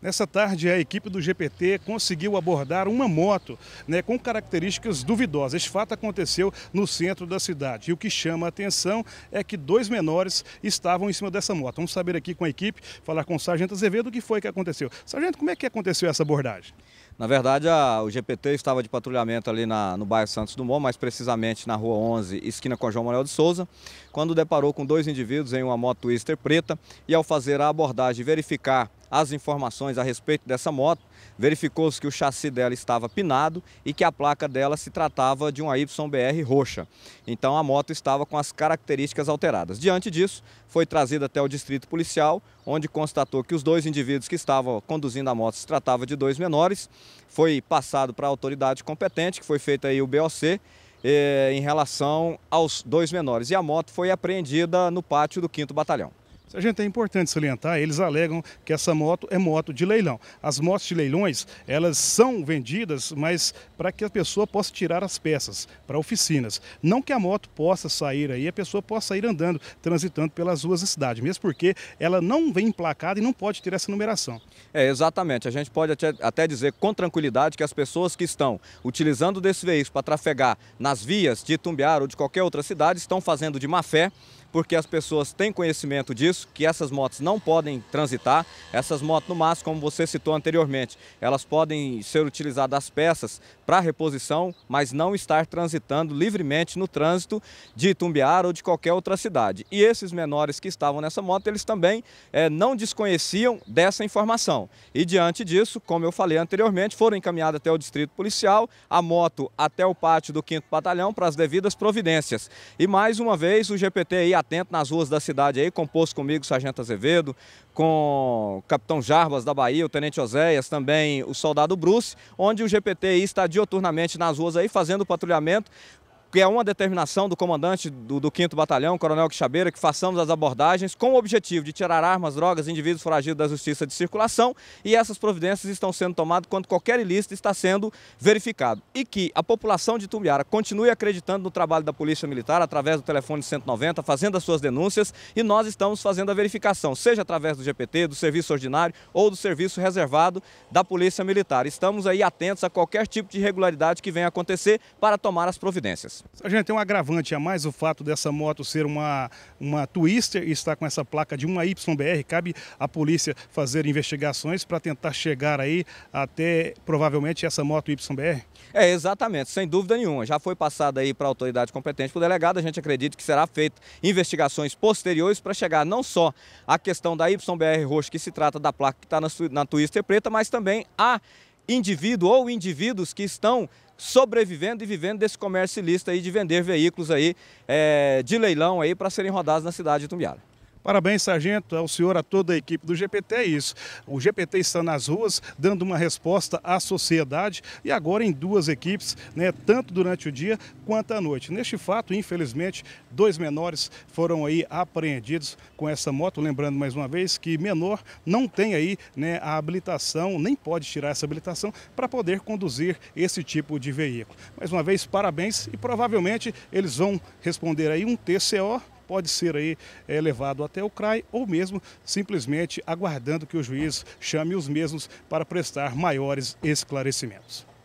Nessa tarde, a equipe do GPT conseguiu abordar uma moto né, com características duvidosas. Esse fato aconteceu no centro da cidade. E o que chama a atenção é que dois menores estavam em cima dessa moto. Vamos saber aqui com a equipe, falar com o Sargento Azevedo o que foi que aconteceu. Sargento, como é que aconteceu essa abordagem? Na verdade, a, o GPT estava de patrulhamento ali na, no bairro Santos Dumont, mais precisamente na rua 11, esquina com João Manuel de Souza, quando deparou com dois indivíduos em uma moto Twister preta e ao fazer a abordagem e verificar as informações a respeito dessa moto, verificou-se que o chassi dela estava pinado e que a placa dela se tratava de uma YBR roxa. Então a moto estava com as características alteradas. Diante disso, foi trazida até o distrito policial, onde constatou que os dois indivíduos que estavam conduzindo a moto se tratava de dois menores. Foi passado para a autoridade competente, que foi feita aí o BOC, eh, em relação aos dois menores. E a moto foi apreendida no pátio do 5 Batalhão gente é importante salientar, eles alegam que essa moto é moto de leilão. As motos de leilões, elas são vendidas, mas para que a pessoa possa tirar as peças para oficinas. Não que a moto possa sair aí, a pessoa possa ir andando, transitando pelas ruas da cidade, mesmo porque ela não vem emplacada e não pode ter essa numeração. É, exatamente. A gente pode até, até dizer com tranquilidade que as pessoas que estão utilizando desse veículo para trafegar nas vias de Itumbiara ou de qualquer outra cidade estão fazendo de má fé, porque as pessoas têm conhecimento disso, que essas motos não podem transitar. Essas motos, no máximo, como você citou anteriormente, elas podem ser utilizadas as peças para reposição, mas não estar transitando livremente no trânsito de Itumbiara ou de qualquer outra cidade. E esses menores que estavam nessa moto, eles também é, não desconheciam dessa informação. E diante disso, como eu falei anteriormente, foram encaminhados até o distrito policial, a moto até o pátio do 5 Batalhão para as devidas providências. E mais uma vez, o GPT aí atento nas ruas da cidade aí, composto comigo Sargento Azevedo, com o Capitão Jarbas da Bahia, o Tenente Oséias, também o Soldado Bruce, onde o GPT está dioturnamente nas ruas aí, fazendo patrulhamento que é uma determinação do comandante do, do 5 Batalhão, Coronel Quixabeira, que façamos as abordagens com o objetivo de tirar armas, drogas, indivíduos foragidos da justiça de circulação e essas providências estão sendo tomadas quando qualquer ilícito está sendo verificado. E que a população de Tumbiara continue acreditando no trabalho da Polícia Militar através do telefone 190, fazendo as suas denúncias e nós estamos fazendo a verificação, seja através do GPT, do serviço ordinário ou do serviço reservado da Polícia Militar. Estamos aí atentos a qualquer tipo de irregularidade que venha acontecer para tomar as providências. A Sargento, tem um agravante a mais o fato dessa moto ser uma, uma Twister e estar com essa placa de uma YBR. Cabe à polícia fazer investigações para tentar chegar aí até provavelmente essa moto YBR? É, exatamente, sem dúvida nenhuma. Já foi passada aí para a autoridade competente, para o delegado. A gente acredita que será feita investigações posteriores para chegar não só à questão da YBR roxa, que se trata da placa que está na, na Twister preta, mas também a indivíduo ou indivíduos que estão sobrevivendo e vivendo desse comércio ilícito aí de vender veículos aí é, de leilão aí para serem rodados na cidade de Tumbiara. Parabéns, sargento, ao senhor, a toda a equipe do GPT. É isso. O GPT está nas ruas dando uma resposta à sociedade e agora em duas equipes, né, tanto durante o dia quanto à noite. Neste fato, infelizmente, dois menores foram aí apreendidos com essa moto. Lembrando mais uma vez que menor não tem aí né, a habilitação, nem pode tirar essa habilitação para poder conduzir esse tipo de veículo. Mais uma vez, parabéns e provavelmente eles vão responder aí um TCO pode ser aí é, levado até o CRAI ou mesmo simplesmente aguardando que o juiz chame os mesmos para prestar maiores esclarecimentos.